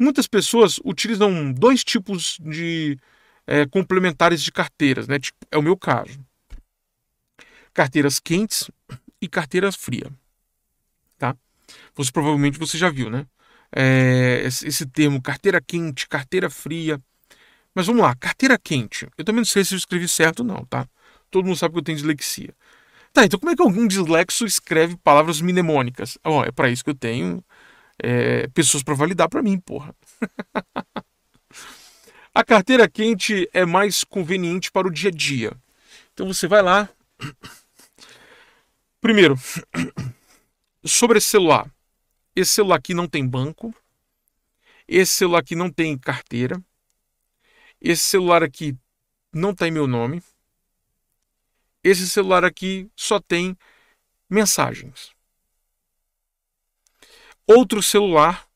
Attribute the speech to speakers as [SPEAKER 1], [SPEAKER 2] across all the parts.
[SPEAKER 1] Muitas pessoas utilizam dois tipos de é, complementares de carteiras, né? Tipo, é o meu caso. Carteiras quentes e carteiras frias, tá? Você provavelmente você já viu, né? É, esse termo carteira quente, carteira fria. Mas vamos lá, carteira quente. Eu também não sei se eu escrevi certo não, tá? Todo mundo sabe que eu tenho dislexia. Tá, então como é que algum dislexo escreve palavras mnemônicas? Ó, oh, é para isso que eu tenho é, pessoas para validar para mim, porra. a carteira quente é mais conveniente para o dia a dia. Então você vai lá. Primeiro, sobre esse celular. Esse celular aqui não tem banco. Esse celular aqui não tem carteira. Esse celular aqui não tem meu nome. Esse celular aqui só tem mensagens. Outro celular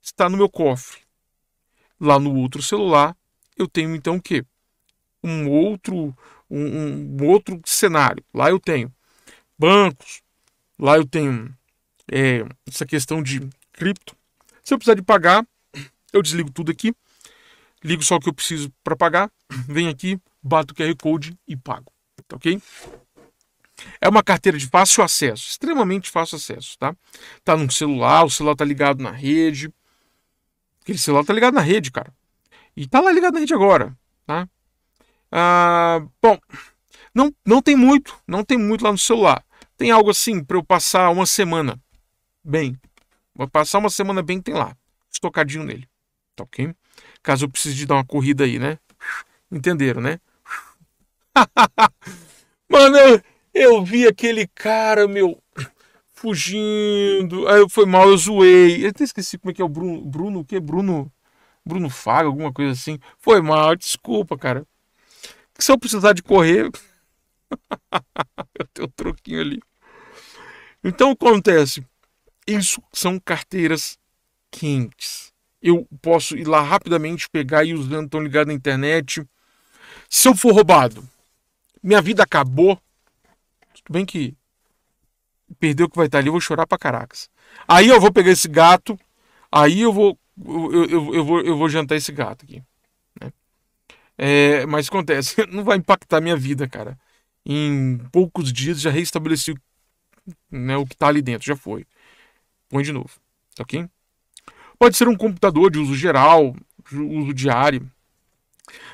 [SPEAKER 1] está no meu cofre. Lá no outro celular, eu tenho então o quê? Um outro, um, um outro cenário. Lá eu tenho bancos, lá eu tenho é, essa questão de cripto. Se eu precisar de pagar, eu desligo tudo aqui, ligo só o que eu preciso para pagar, venho aqui, bato o QR Code e pago. Tá ok? É uma carteira de fácil acesso, extremamente fácil acesso, tá? Tá num celular, o celular tá ligado na rede. Aquele celular tá ligado na rede, cara. E tá lá ligado na rede agora, tá? Ah, bom, não, não tem muito, não tem muito lá no celular. Tem algo assim para eu passar uma semana bem. Vou passar uma semana bem, tem lá. Estocadinho nele, tá ok? Caso eu precise de dar uma corrida aí, né? Entenderam, né? Mano, eu vi aquele cara, meu, fugindo. Aí foi mal, eu zoei. Eu até esqueci como é que é o Bruno. Bruno, o que? Bruno. Bruno Faga, alguma coisa assim. Foi mal, desculpa, cara. Se eu precisar de correr, eu tenho um troquinho ali. Então acontece. Isso são carteiras quentes. Eu posso ir lá rapidamente pegar e os danos estão ligados na internet. Se eu for roubado, minha vida acabou. Tudo bem que perdeu o que vai estar ali, eu vou chorar pra caracas. Aí eu vou pegar esse gato, aí eu vou eu, eu, eu vou, eu vou jantar esse gato aqui. Né? É, mas acontece, não vai impactar minha vida, cara. Em poucos dias já reestabeleci né, o que tá ali dentro, já foi. Põe de novo, tá ok? Pode ser um computador de uso geral, uso diário.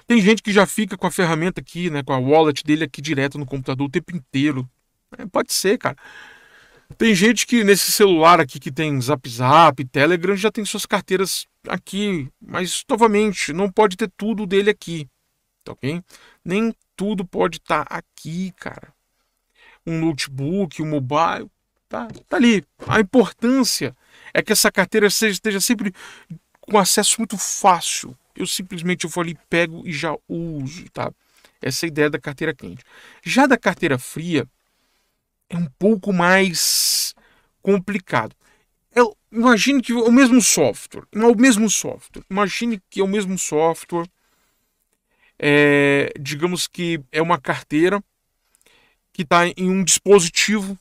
[SPEAKER 1] Tem gente que já fica com a ferramenta aqui, né, com a wallet dele aqui direto no computador o tempo inteiro. É, pode ser, cara. Tem gente que nesse celular aqui que tem Zap Zap, Telegram, já tem suas carteiras aqui, mas novamente, não pode ter tudo dele aqui, tá ok? Nem tudo pode estar tá aqui, cara. Um notebook, um mobile, tá, tá ali. A importância é que essa carteira seja, esteja sempre com acesso muito fácil. Eu simplesmente vou ali, pego e já uso, tá? Essa é a ideia da carteira quente. Já da carteira fria, é um pouco mais complicado. imagine que é o mesmo software, é o mesmo software. Imagine que é o mesmo software. É, digamos que é uma carteira que está em um dispositivo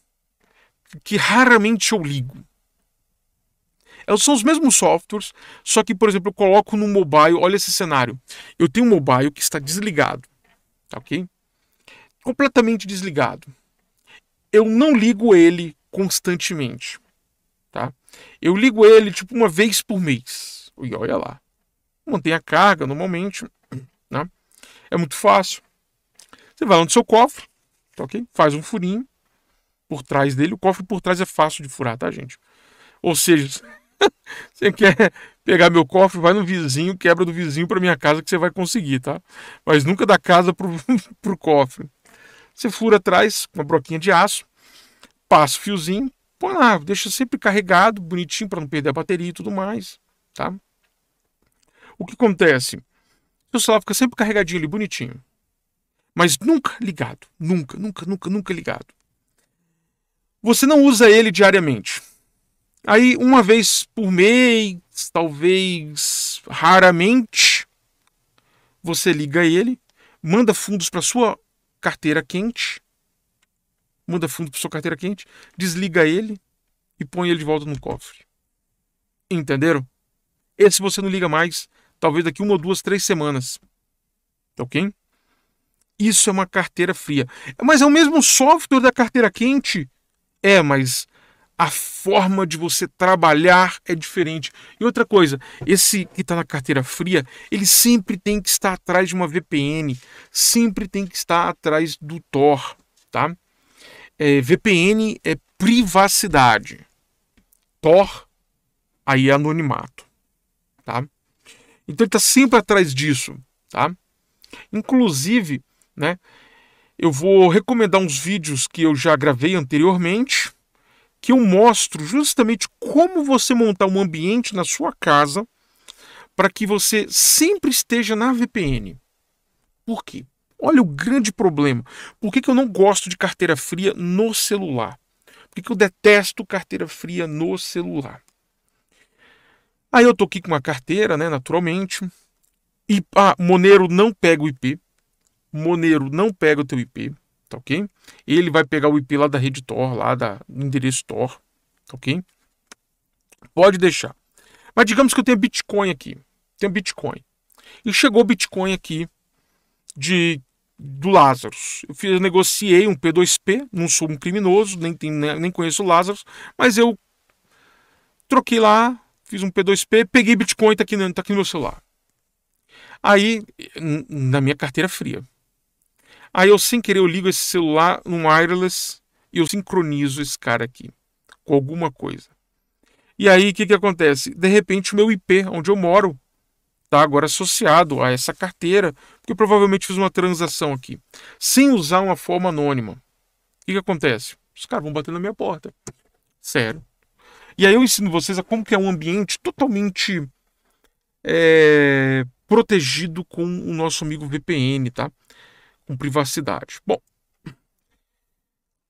[SPEAKER 1] que raramente eu ligo. É, são os mesmos softwares, só que, por exemplo, eu coloco no mobile, olha esse cenário. Eu tenho um mobile que está desligado, tá ok? Completamente desligado eu não ligo ele constantemente, tá? Eu ligo ele tipo uma vez por mês. E olha lá. Mantém a carga normalmente, né? É muito fácil. Você vai lá no seu cofre, tá ok? Faz um furinho por trás dele. O cofre por trás é fácil de furar, tá, gente? Ou seja, você quer pegar meu cofre, vai no vizinho, quebra do vizinho para minha casa que você vai conseguir, tá? Mas nunca da casa pro, pro cofre. Você fura atrás com uma broquinha de aço, passa o fiozinho, põe lá, deixa sempre carregado, bonitinho para não perder a bateria e tudo mais, tá? O que acontece? O celular fica sempre carregadinho ali, bonitinho. Mas nunca ligado. Nunca, nunca, nunca, nunca ligado. Você não usa ele diariamente. Aí, uma vez por mês, talvez raramente, você liga ele, manda fundos para sua carteira quente, manda fundo para sua carteira quente, desliga ele e põe ele de volta no cofre. Entenderam? Esse você não liga mais, talvez daqui uma, duas, três semanas. Tá ok? Isso é uma carteira fria. Mas é o mesmo software da carteira quente? É, mas a forma de você trabalhar é diferente. E outra coisa, esse que está na carteira fria, ele sempre tem que estar atrás de uma VPN, sempre tem que estar atrás do Tor, tá? É, VPN é privacidade, Tor aí é anonimato, tá? Então ele está sempre atrás disso, tá? Inclusive, né? Eu vou recomendar uns vídeos que eu já gravei anteriormente que eu mostro justamente como você montar um ambiente na sua casa para que você sempre esteja na VPN. Por quê? Olha o grande problema. Por que, que eu não gosto de carteira fria no celular? Por que, que eu detesto carteira fria no celular? Aí eu tô aqui com uma carteira, né, naturalmente. E ah, Monero não pega o IP. Monero não pega o teu IP tá ok? ele vai pegar o IP lá da rede Tor, lá da, do endereço Tor, tá ok? Pode deixar. Mas digamos que eu tenho Bitcoin aqui, tenho Bitcoin. E chegou Bitcoin aqui de do Lázaro. Eu, eu negociei um P2P, não sou um criminoso, nem, tem, né, nem conheço o Lázaro, mas eu troquei lá, fiz um P2P, peguei Bitcoin, tá aqui, né, tá aqui no meu celular. Aí, na minha carteira fria, Aí eu, sem querer, eu ligo esse celular no wireless e eu sincronizo esse cara aqui com alguma coisa. E aí, o que, que acontece? De repente, o meu IP, onde eu moro, tá agora associado a essa carteira, porque eu provavelmente fiz uma transação aqui, sem usar uma forma anônima. O que, que acontece? Os caras vão bater na minha porta. Sério. E aí eu ensino vocês a como é um ambiente totalmente é, protegido com o nosso amigo VPN, tá? com privacidade. Bom,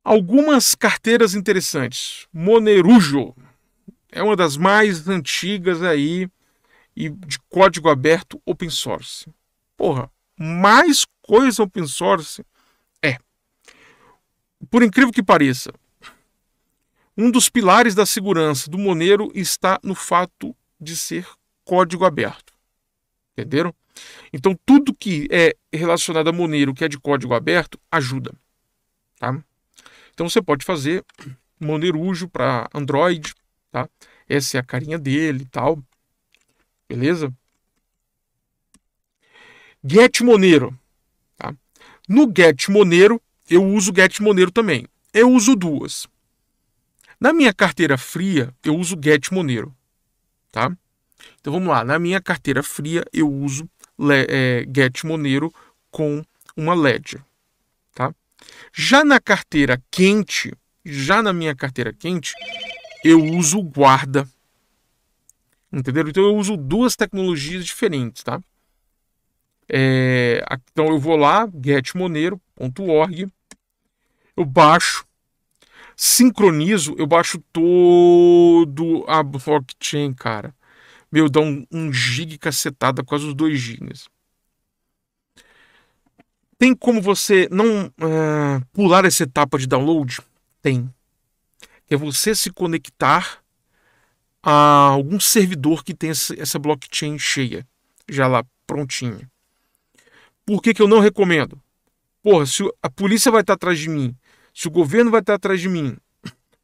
[SPEAKER 1] algumas carteiras interessantes. Monerujo é uma das mais antigas aí e de código aberto open source. Porra, mais coisa open source é. Por incrível que pareça, um dos pilares da segurança do Monero está no fato de ser código aberto. Entenderam? Então, tudo que é relacionado a Monero, que é de código aberto, ajuda. Tá? Então, você pode fazer Monerujo para Android. Tá? Essa é a carinha dele e tal. Beleza? Get Monero. Tá? No Get Monero, eu uso Get Monero também. Eu uso duas. Na minha carteira fria, eu uso Get Monero. Tá? Então vamos lá. Na minha carteira fria, eu uso é, Get Monero com uma Ledger. Tá? Já na carteira quente, já na minha carteira quente, eu uso guarda. Entenderam? Então eu uso duas tecnologias diferentes, tá? É, então eu vou lá, getmonero.org, eu baixo, sincronizo, eu baixo todo a blockchain, cara. Meu, dá um, um gig cacetada, quase os dois gigas. Tem como você não eh, pular essa etapa de download? Tem. É você se conectar a algum servidor que tem essa blockchain cheia, já lá prontinha. Por que, que eu não recomendo? Porra, se a polícia vai estar atrás de mim, se o governo vai estar atrás de mim,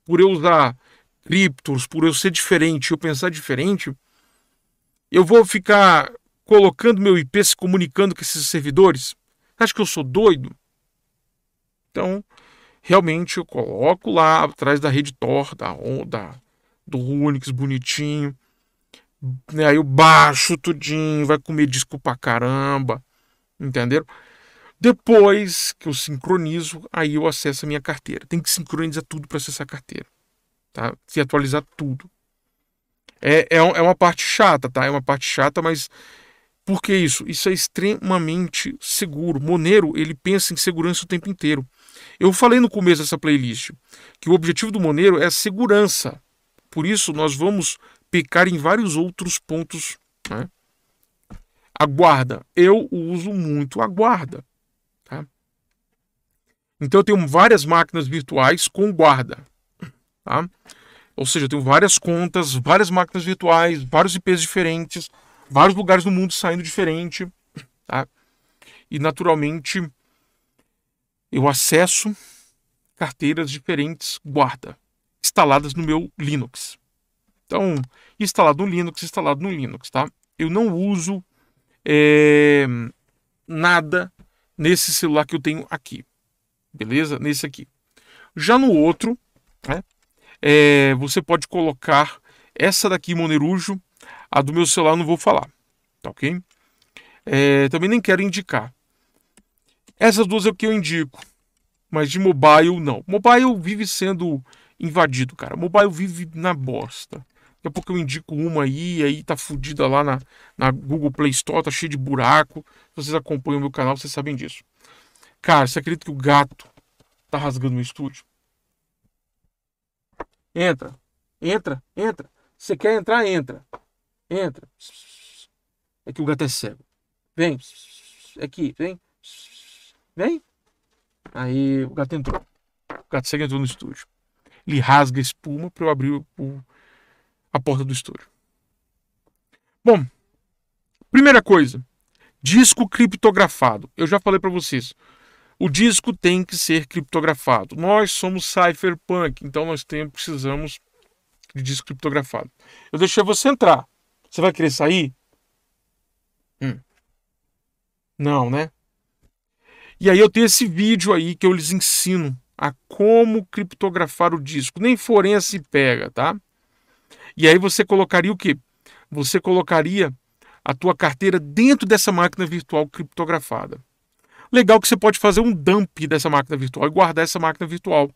[SPEAKER 1] por eu usar criptos, por eu ser diferente, eu pensar diferente, eu vou ficar colocando meu IP, se comunicando com esses servidores? Acho que eu sou doido? Então, realmente eu coloco lá atrás da rede Tor, da, da do Unix bonitinho. Né? Aí eu baixo tudinho, vai comer disco pra caramba. Entenderam? Depois que eu sincronizo, aí eu acesso a minha carteira. Tem que sincronizar tudo para acessar a carteira. Tá? Se atualizar tudo. É, é, é uma parte chata, tá? É uma parte chata, mas por que isso? Isso é extremamente seguro. Monero, ele pensa em segurança o tempo inteiro. Eu falei no começo dessa playlist que o objetivo do Monero é a segurança. Por isso, nós vamos pecar em vários outros pontos. Né? guarda, Eu uso muito guarda, Tá? Então, eu tenho várias máquinas virtuais com guarda. Tá? Ou seja, eu tenho várias contas, várias máquinas virtuais, vários IPs diferentes, vários lugares do mundo saindo diferente, tá? E naturalmente eu acesso carteiras diferentes guarda instaladas no meu Linux. Então, instalado no Linux, instalado no Linux, tá? Eu não uso é, nada nesse celular que eu tenho aqui, beleza? Nesse aqui. Já no outro, né? é, você pode colocar essa daqui, Monerujo, a do meu celular não vou falar, tá ok? É, também nem quero indicar. Essas duas é o que eu indico, mas de mobile não. Mobile vive sendo invadido, cara. Mobile vive na bosta. Daqui a pouco eu indico uma aí, aí tá fodida lá na, na Google Play Store, tá cheio de buraco. vocês acompanham o meu canal, vocês sabem disso. Cara, você acredita que o gato tá rasgando no estúdio? Entra. Entra, entra. Você quer entrar? Entra. Entra. É que o gato tá é cego. Vem. É aqui, vem. Vem. Aí o gato entrou. O gato cego entrou no estúdio. Ele rasga a espuma para eu abrir o, a porta do estúdio. Bom, primeira coisa. Disco criptografado. Eu já falei para vocês. O disco tem que ser criptografado. Nós somos cypherpunk, então nós temos precisamos de disco criptografado. Eu deixei você entrar. Você vai querer sair? Hum. Não, né? E aí eu tenho esse vídeo aí que eu lhes ensino a como criptografar o disco. Nem forense pega, tá? E aí você colocaria o quê? Você colocaria a tua carteira dentro dessa máquina virtual criptografada. Legal que você pode fazer um dump dessa máquina virtual e guardar essa máquina virtual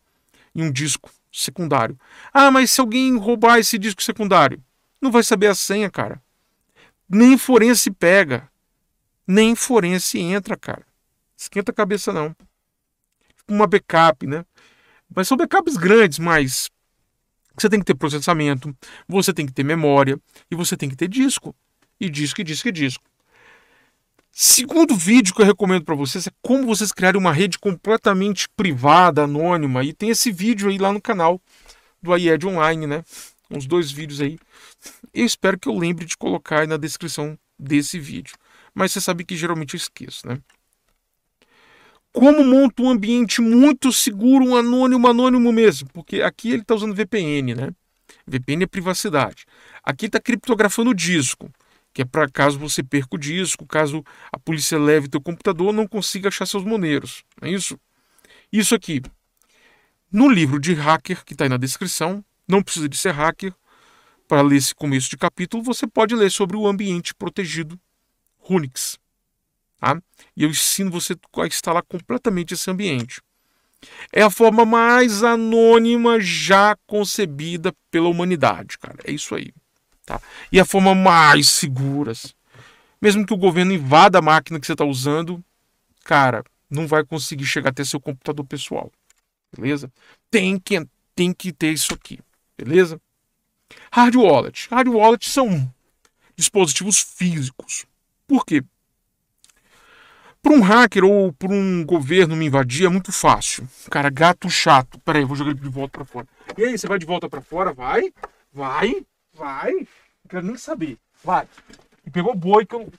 [SPEAKER 1] em um disco secundário. Ah, mas se alguém roubar esse disco secundário, não vai saber a senha, cara. Nem forense pega. Nem forense entra, cara. Esquenta a cabeça, não. Uma backup, né? Mas são backups grandes, mas você tem que ter processamento, você tem que ter memória e você tem que ter disco. E disco, e disco, e disco. Segundo vídeo que eu recomendo para vocês é como vocês criarem uma rede completamente privada, anônima. E tem esse vídeo aí lá no canal do IED Online, né? Uns dois vídeos aí. Eu espero que eu lembre de colocar aí na descrição desse vídeo. Mas você sabe que geralmente eu esqueço, né? Como monta um ambiente muito seguro, um anônimo, anônimo mesmo? Porque aqui ele está usando VPN, né? VPN é privacidade. Aqui está criptografando o disco que é para caso você perca o disco, caso a polícia leve teu computador, não consiga achar seus moneiros. É isso? Isso aqui. No livro de hacker, que está aí na descrição, não precisa de ser hacker, para ler esse começo de capítulo, você pode ler sobre o ambiente protegido Runix. Tá? E eu ensino você a instalar completamente esse ambiente. É a forma mais anônima já concebida pela humanidade, cara. É isso aí. Tá? E a forma mais segura. Assim. Mesmo que o governo invada a máquina que você está usando, cara, não vai conseguir chegar até seu computador pessoal. Beleza? Tem que, tem que ter isso aqui. Beleza? Hard wallet. Hard wallet são dispositivos físicos. Por quê? Para um hacker ou para um governo me invadir é muito fácil. Cara, gato chato. Pera aí, vou jogar ele de volta para fora. E aí, você vai de volta para fora? Vai? Vai? Vai. Não quero nem saber. Vai. E pegou boi que eu.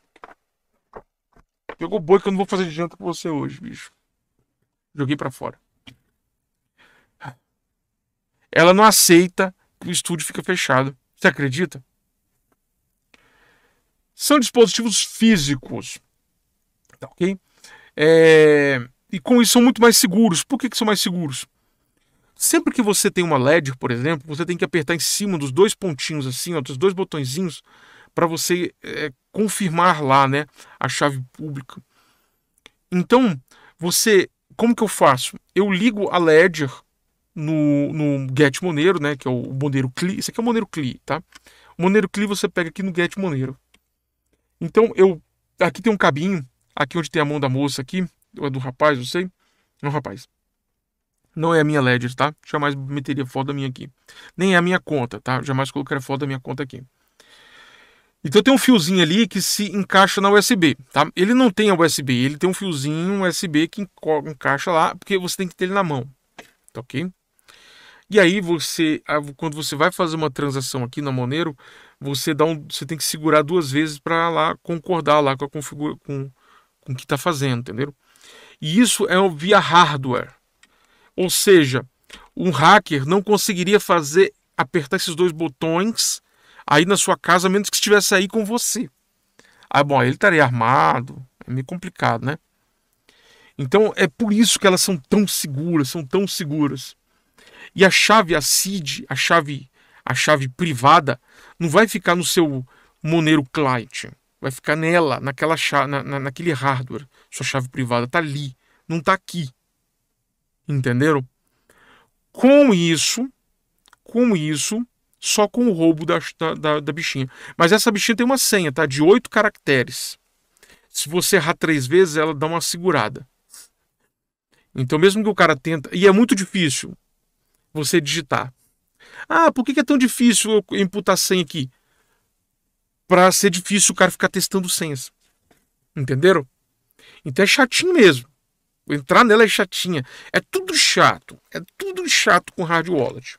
[SPEAKER 1] Pegou boi que eu não vou fazer de janta com você hoje, bicho. Joguei para fora. Ela não aceita que o estúdio fica fechado. Você acredita? São dispositivos físicos. Tá ok? É... E com isso são muito mais seguros. Por que, que são mais seguros? Sempre que você tem uma Ledger, por exemplo, você tem que apertar em cima dos dois pontinhos assim, ó, dos dois botõezinhos, para você é, confirmar lá, né, a chave pública. Então, você, como que eu faço? Eu ligo a Ledger no, no Get Monero, né, que é o Monero CLI. Isso aqui é o Monero CLI, tá? O Monero CLI você pega aqui no Get Monero. Então, eu aqui tem um cabinho, aqui onde tem a mão da moça aqui, ou é do rapaz, não sei. É um rapaz. Não é a minha Ledger, tá? Jamais meteria foto da minha aqui. Nem é a minha conta, tá? Jamais colocaria foto da minha conta aqui. Então tem um fiozinho ali que se encaixa na USB, tá? Ele não tem a USB, ele tem um fiozinho USB que encaixa lá, porque você tem que ter ele na mão, tá ok? E aí você, quando você vai fazer uma transação aqui na Monero, você dá um, você tem que segurar duas vezes para lá concordar lá com a configuração com, com o que está fazendo, entendeu? E isso é via hardware, ou seja, um hacker não conseguiria fazer apertar esses dois botões aí na sua casa, a menos que estivesse aí com você. Ah, bom, ele estaria armado, é meio complicado, né? Então é por isso que elas são tão seguras, são tão seguras. E a chave, a CID, a chave, a chave privada, não vai ficar no seu Monero client, vai ficar nela, naquela chave, na, na, naquele hardware. Sua chave privada está ali, não está aqui. Entenderam? Com isso, com isso, só com o roubo da, da, da bichinha. Mas essa bichinha tem uma senha, tá? De oito caracteres. Se você errar três vezes, ela dá uma segurada. Então, mesmo que o cara tenta. E é muito difícil você digitar. Ah, por que é tão difícil eu imputar senha aqui? Pra ser difícil o cara ficar testando senhas. Entenderam? Então é chatinho mesmo entrar nela é chatinha. É tudo chato. É tudo chato com hard wallet.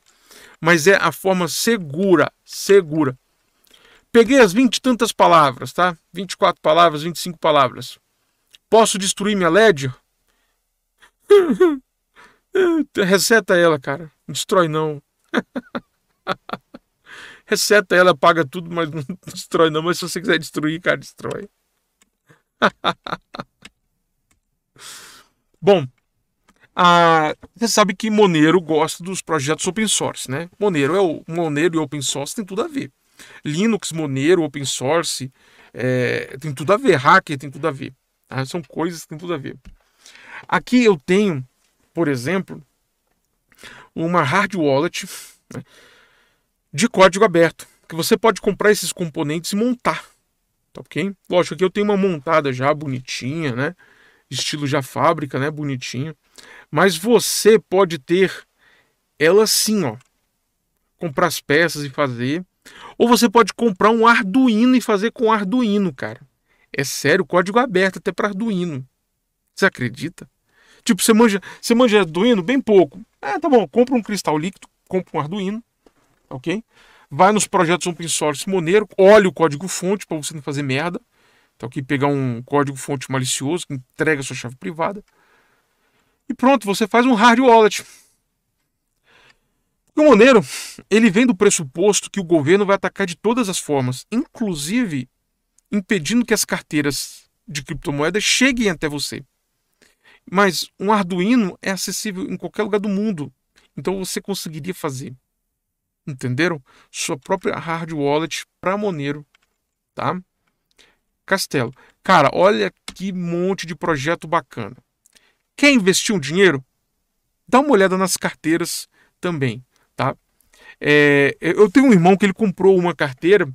[SPEAKER 1] Mas é a forma segura, segura. Peguei as vinte e tantas palavras, tá? 24 palavras, 25 palavras. Posso destruir minha LED? Reseta ela, cara. Não destrói não. Reseta ela, paga tudo, mas não destrói não. Mas se você quiser destruir, cara, destrói. Bom, a, você sabe que Monero gosta dos projetos open source, né? Monero é o Monero e open source tem tudo a ver. Linux, Monero, open source, é, tem tudo a ver. Hacker tem tudo a ver. Tá? São coisas que tem tudo a ver. Aqui eu tenho, por exemplo, uma hard wallet né, de código aberto, que você pode comprar esses componentes e montar. Tá ok? Lógico, aqui eu tenho uma montada já bonitinha, né? estilo já fábrica, né, bonitinho. Mas você pode ter ela assim, ó. Comprar as peças e fazer. Ou você pode comprar um Arduino e fazer com Arduino, cara. É sério, código aberto até para Arduino. Você acredita? Tipo, você manja, você manja Arduino bem pouco. Ah, tá bom, compra um cristal líquido, compra um Arduino, ok? Vai nos projetos open source Monero, olha o código fonte para você não fazer merda. Então aqui pegar um código-fonte malicioso que entrega sua chave privada. E pronto, você faz um hard wallet. O Monero ele vem do pressuposto que o governo vai atacar de todas as formas, inclusive impedindo que as carteiras de criptomoedas cheguem até você. Mas um Arduino é acessível em qualquer lugar do mundo, então você conseguiria fazer. Entenderam? Sua própria hard wallet para Monero, tá? Castelo. Cara, olha que monte de projeto bacana. Quer investir um dinheiro? Dá uma olhada nas carteiras também, tá? É, eu tenho um irmão que ele comprou uma carteira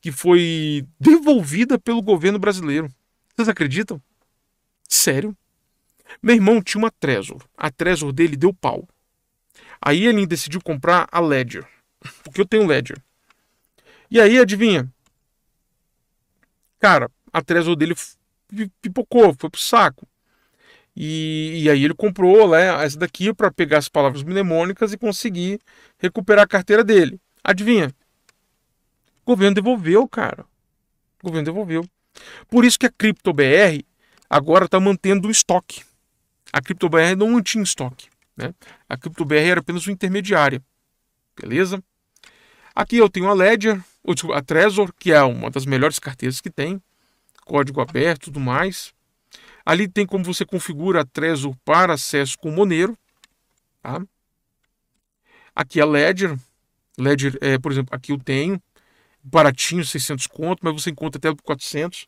[SPEAKER 1] que foi devolvida pelo governo brasileiro. Vocês acreditam? Sério? Meu irmão tinha uma Trezor. A Trezor dele deu pau. Aí ele decidiu comprar a Ledger. Porque eu tenho Ledger. E aí, adivinha? Cara, a Trezor dele pipocou, foi pro saco. E, e, aí ele comprou né, essa daqui para pegar as palavras mnemônicas e conseguir recuperar a carteira dele. Adivinha? O governo devolveu, cara. O governo devolveu. Por isso que a CryptoBR agora está mantendo o estoque. A CryptoBR não tinha estoque. Né? A CryptoBR era apenas um intermediário. Beleza? Aqui eu tenho a Ledger, a Trezor, que é uma das melhores carteiras que tem, código aberto e tudo mais. Ali tem como você configura a Trezor para acesso com Monero. Tá? Aqui a é Ledger. Ledger, é, por exemplo, aqui eu tenho. Baratinho, 600 conto, mas você encontra até 400.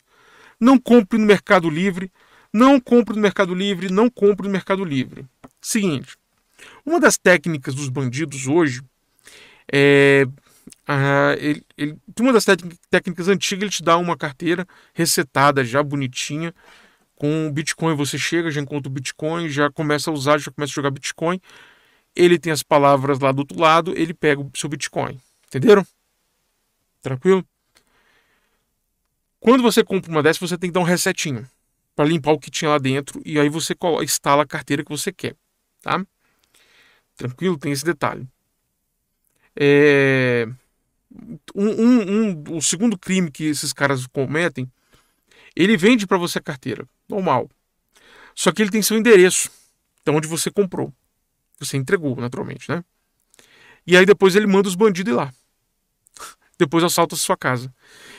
[SPEAKER 1] Não compre no Mercado Livre. Não compre no Mercado Livre. Não compre no Mercado Livre. Seguinte. Uma das técnicas dos bandidos hoje é ele, ele, uma das técnicas antigas, ele te dá uma carteira recetada, já bonitinha, com Bitcoin. Você chega, já encontra o Bitcoin, já começa a usar, já começa a jogar Bitcoin. Ele tem as palavras lá do outro lado, ele pega o seu Bitcoin. Entenderam? Tranquilo? Quando você compra uma dessas, você tem que dar um resetinho para limpar o que tinha lá dentro e aí você instala a carteira que você quer, tá? Tranquilo, tem esse detalhe. É um, um, um, o segundo crime que esses caras cometem, ele vende para você a carteira, normal. Só que ele tem seu endereço, então onde você comprou, você entregou, naturalmente, né? E aí depois ele manda os bandidos ir lá. Depois assalta a sua casa.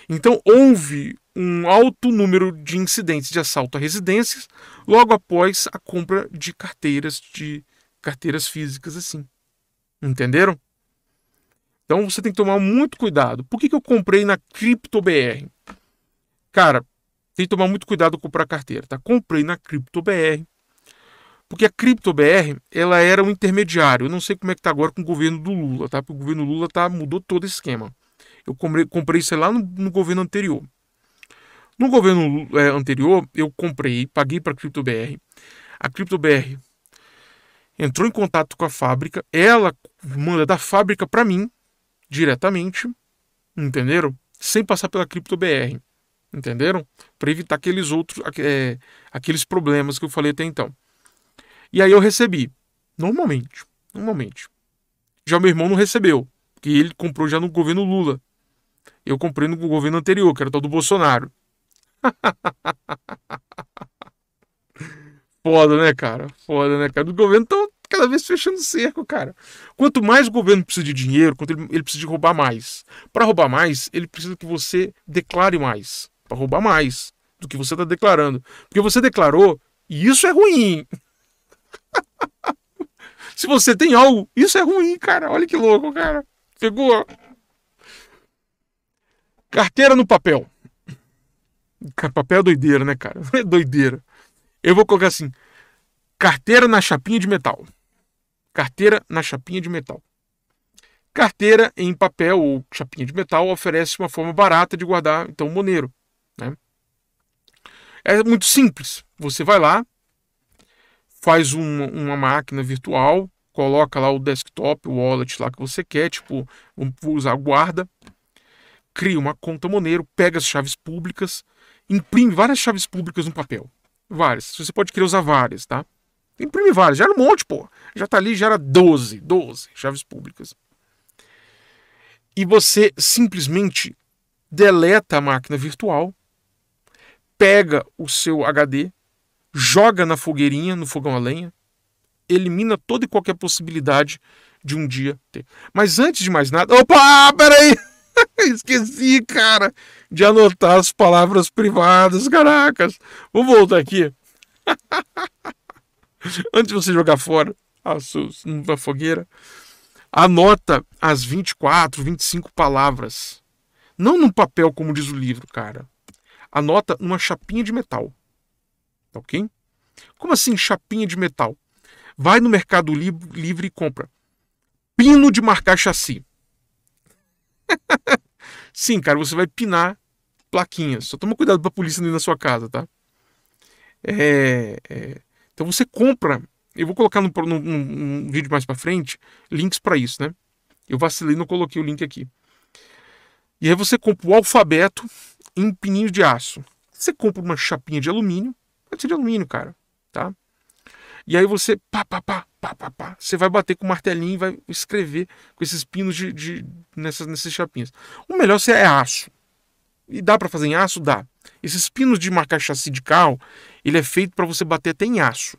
[SPEAKER 1] Então houve um alto número de incidentes de assalto a residências logo após a compra de carteiras de carteiras físicas assim. Entenderam? Então você tem que tomar muito cuidado. Por que, que eu comprei na CryptoBR? Cara, tem que tomar muito cuidado comprar carteira, tá? Comprei na CryptoBR. Porque a CryptoBR, ela era um intermediário. Eu não sei como é que tá agora com o governo do Lula, tá? Porque o governo Lula tá, mudou todo o esquema. Eu comprei, comprei sei lá, no, no governo anterior. No governo é, anterior, eu comprei, paguei para a CryptoBR. A CryptoBR entrou em contato com a fábrica, ela manda da fábrica para mim diretamente, entenderam? Sem passar pela CryptoBR, entenderam? Para evitar aqueles outros, é, aqueles problemas que eu falei até então. E aí eu recebi, normalmente, normalmente. Já meu irmão não recebeu, porque ele comprou já no governo Lula. Eu comprei no governo anterior, que era o tal do Bolsonaro. Foda, né, cara? Foda, né, cara? do governo tão cada vez fechando o cerco, cara. Quanto mais o governo precisa de dinheiro, quanto ele, ele precisa de roubar mais. Para roubar mais, ele precisa que você declare mais. Para roubar mais do que você está declarando. Porque você declarou, e isso é ruim. Se você tem algo, isso é ruim, cara. Olha que louco, cara. Pegou. Carteira no papel. papel é doideira, né, cara? É doideira. Eu vou colocar assim: carteira na chapinha de metal. Carteira na chapinha de metal. Carteira em papel ou chapinha de metal oferece uma forma barata de guardar, então, monero, Né? É muito simples. Você vai lá, faz uma, uma máquina virtual, coloca lá o desktop, o wallet lá que você quer, tipo, vou usar guarda, cria uma conta Monero, pega as chaves públicas, imprime várias chaves públicas no papel. Várias. Você pode querer usar várias, tá? Imprime várias, já era um monte, pô já tá gera 12, 12 chaves públicas. E você simplesmente deleta a máquina virtual, pega o seu HD, joga na fogueirinha, no fogão a lenha, elimina toda e qualquer possibilidade de um dia ter. Mas antes de mais nada. Opa, peraí! Esqueci, cara, de anotar as palavras privadas. Caracas! Vamos voltar aqui. antes de você jogar fora da fogueira, anota as 24, 25 palavras. Não num papel, como diz o livro, cara. Anota numa chapinha de metal. Tá ok? Como assim chapinha de metal? Vai no Mercado Livre e compra. Pino de marcar chassi. Sim, cara, você vai pinar plaquinhas. Só toma cuidado pra polícia não ir na sua casa, tá? É, é... Então você compra eu vou colocar num, vídeo mais para frente links para isso, né? Eu vacilei, não coloquei o link aqui. E aí você compra o alfabeto em pininhos de aço. Você compra uma chapinha de alumínio, pode ser de alumínio, cara, tá? E aí você pá, pá, pá, pá, pá, pá. Você vai bater com o martelinho e vai escrever com esses pinos de, de nessas, nessas chapinhas. O melhor é aço. E dá para fazer em aço? Dá. Esses pinos de marca chassi de carro, ele é feito para você bater até em aço.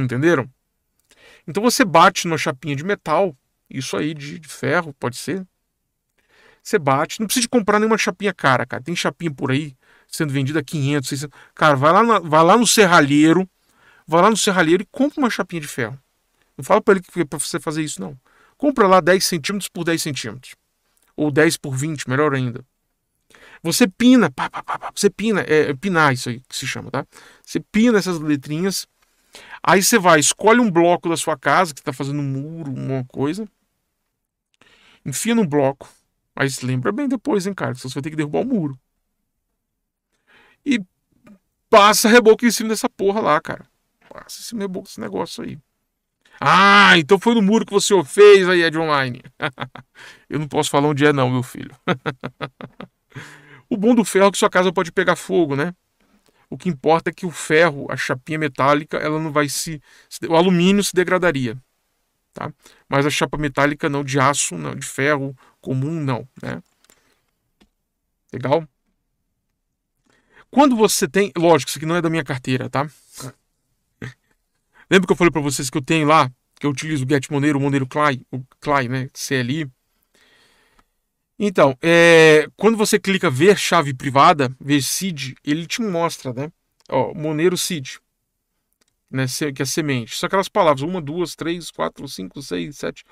[SPEAKER 1] Entenderam? Então você bate numa chapinha de metal, isso aí de, de ferro, pode ser. Você bate, não precisa de comprar nenhuma chapinha cara, cara. Tem chapinha por aí sendo vendida a 500, 600. Cara, vai lá, na, vai lá no serralheiro, vai lá no serralheiro e compra uma chapinha de ferro. Não fala para ele que é para você fazer isso, não. Compra lá 10 centímetros por 10 centímetros. Ou 10 por 20, melhor ainda. Você pina, pá, pá, pá, você pina, é, é pinar isso aí que se chama, tá? Você pina essas letrinhas Aí você vai, escolhe um bloco da sua casa, que está fazendo um muro, uma coisa. Enfia no bloco. Mas lembra bem depois, hein, cara? Você vai ter que derrubar o muro. E passa reboco em cima dessa porra lá, cara. Passa em cima reboco esse negócio aí. Ah, então foi no muro que você fez aí, Ed Online. Eu não posso falar onde é, não, meu filho. o bom do ferro é que sua casa pode pegar fogo, né? O que importa é que o ferro, a chapinha metálica, ela não vai se. O alumínio se degradaria. Tá? Mas a chapa metálica não, de aço, não, de ferro comum, não. Né? Legal? Quando você tem. Lógico, isso aqui não é da minha carteira, tá? Lembra que eu falei para vocês que eu tenho lá, que eu utilizo o Get Monero, o Monero Clay, o Clay, né? CLI. Então, é, quando você clica ver chave privada, ver seed, ele te mostra, né? Ó, Monero seed, né? Que é semente. Só aquelas palavras: uma, duas, três, quatro, cinco, seis, sete,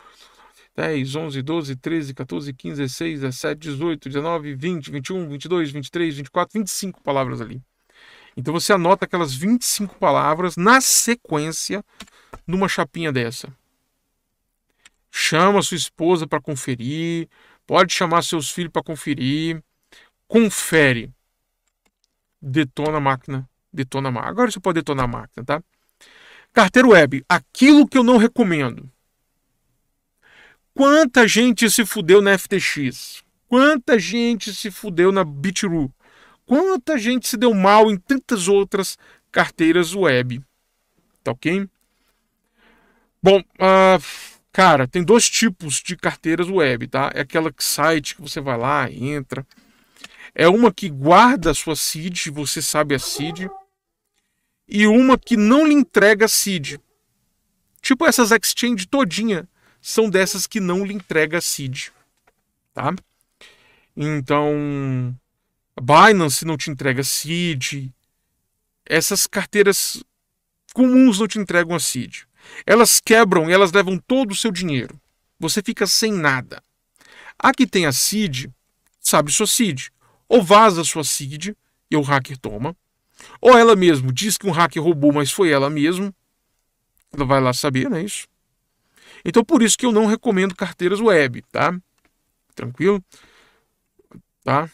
[SPEAKER 1] 10, 11, 12, 13, 14, 15, 16, 17, 18, 19, 20, 21, 22, 23, 24, 25 palavras ali. Então você anota aquelas 25 palavras na sequência numa chapinha dessa. Chama sua esposa para conferir Pode chamar seus filhos para conferir. Confere. Detona a máquina. Detona a máquina. Agora você pode detonar a máquina, tá? Carteira web. Aquilo que eu não recomendo. Quanta gente se fudeu na FTX? Quanta gente se fudeu na Bitru? Quanta gente se deu mal em tantas outras carteiras web? Tá ok? Bom, uh, Cara, tem dois tipos de carteiras web, tá? É aquela que site que você vai lá, entra. É uma que guarda a sua seed, você sabe a seed. E uma que não lhe entrega a seed. Tipo essas exchange todinha são dessas que não lhe entrega a seed, tá? Então, Binance não te entrega seed. Essas carteiras comuns não te entregam a seed. Elas quebram e elas levam todo o seu dinheiro. Você fica sem nada. A que tem a CID, sabe sua CID. Ou vaza sua CID e o hacker toma. Ou ela mesmo diz que um hacker roubou, mas foi ela mesmo. Ela vai lá saber, não é isso? Então por isso que eu não recomendo carteiras web, tá? Tranquilo? Tá?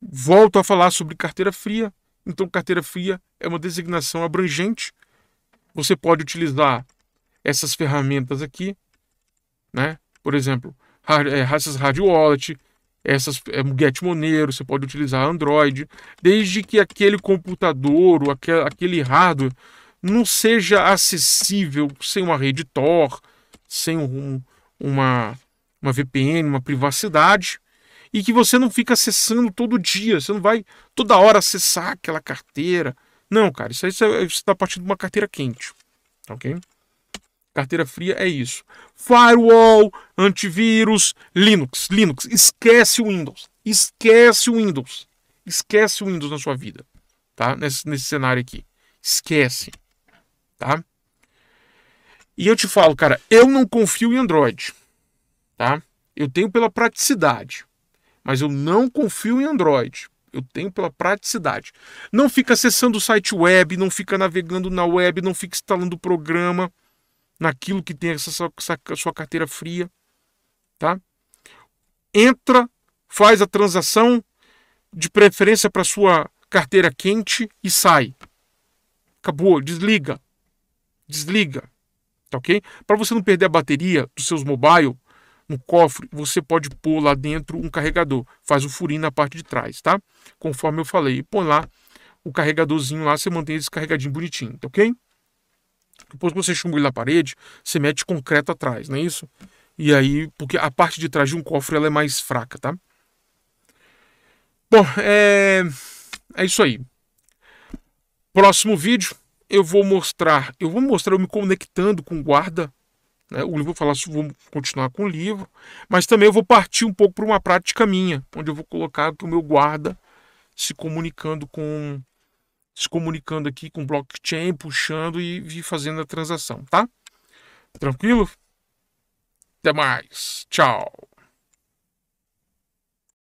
[SPEAKER 1] Volto a falar sobre carteira fria. Então carteira fria é uma designação abrangente você pode utilizar essas ferramentas aqui, né? Por exemplo, eh, essas Radio wallet, essas é, Get Monero, você pode utilizar Android, desde que aquele computador ou aquele, aquele hardware não seja acessível sem uma rede Tor, sem um, uma, uma VPN, uma privacidade, e que você não fica acessando todo dia, você não vai toda hora acessar aquela carteira, não, cara, isso aí você está partindo de uma carteira quente, ok? Carteira fria é isso. Firewall, antivírus, Linux, Linux. Esquece o Windows. Esquece o Windows. Esquece o Windows na sua vida, tá? Nesse, nesse cenário aqui. Esquece, tá? E eu te falo, cara, eu não confio em Android, tá? Eu tenho pela praticidade, mas eu não confio em Android eu tenho pela praticidade. Não fica acessando o site web, não fica navegando na web, não fica instalando o programa naquilo que tem essa sua, essa sua carteira fria, tá? Entra, faz a transação, de preferência para sua carteira quente e sai. Acabou, desliga. Desliga. Tá ok? Para você não perder a bateria dos seus mobile, no cofre, você pode pôr lá dentro um carregador. Faz o furinho na parte de trás, tá? Conforme eu falei. E põe lá o carregadorzinho lá, você mantém esse carregadinho bonitinho, tá ok? Depois que você chumba ele na parede, você mete concreto atrás, não é isso? E aí, porque a parte de trás de um cofre ela é mais fraca, tá? Bom, é, é isso aí. Próximo vídeo eu vou mostrar, eu vou mostrar eu me conectando com guarda né? O livro falar, vou continuar com o livro, mas também eu vou partir um pouco para uma prática minha, onde eu vou colocar que o meu guarda se comunicando com se comunicando aqui com blockchain, puxando e, e fazendo a transação, tá? Tranquilo? Até mais. Tchau.